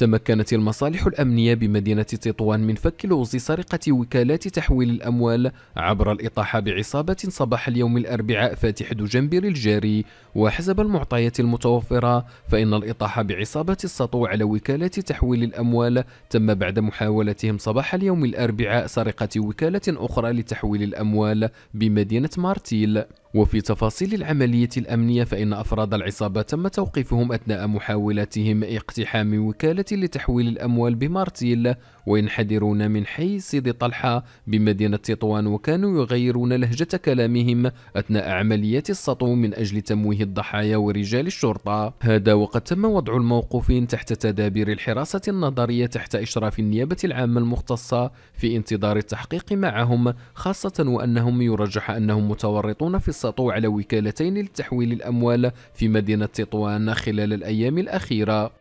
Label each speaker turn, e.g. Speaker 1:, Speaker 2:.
Speaker 1: تمكنت المصالح الأمنية بمدينة تطوان من فك لغز سرقة وكالات تحويل الأموال عبر الإطاحة بعصابة صباح اليوم الأربعاء فاتح دجنبر الجاري وحسب المعطيات المتوفرة فإن الإطاحة بعصابة السطو على وكالات تحويل الأموال تم بعد محاولتهم صباح اليوم الأربعاء سرقة وكالة أخرى لتحويل الأموال بمدينة مارتيل وفي تفاصيل العملية الأمنية فإن أفراد العصابة تم توقيفهم أثناء محاولاتهم اقتحام وكالة لتحويل الأموال بمارتيل وينحدرون من حي سيدي طلحة بمدينة تطوان وكانوا يغيرون لهجة كلامهم أثناء عمليات السطو من أجل تمويه الضحايا ورجال الشرطة هذا وقد تم وضع الموقوفين تحت تدابير الحراسة النظرية تحت إشراف النيابة العامة المختصة في انتظار التحقيق معهم خاصة وأنهم يرجح أنهم متورطون في نصتوا على وكالتين لتحويل الأموال في مدينة تطوان خلال الأيام الأخيرة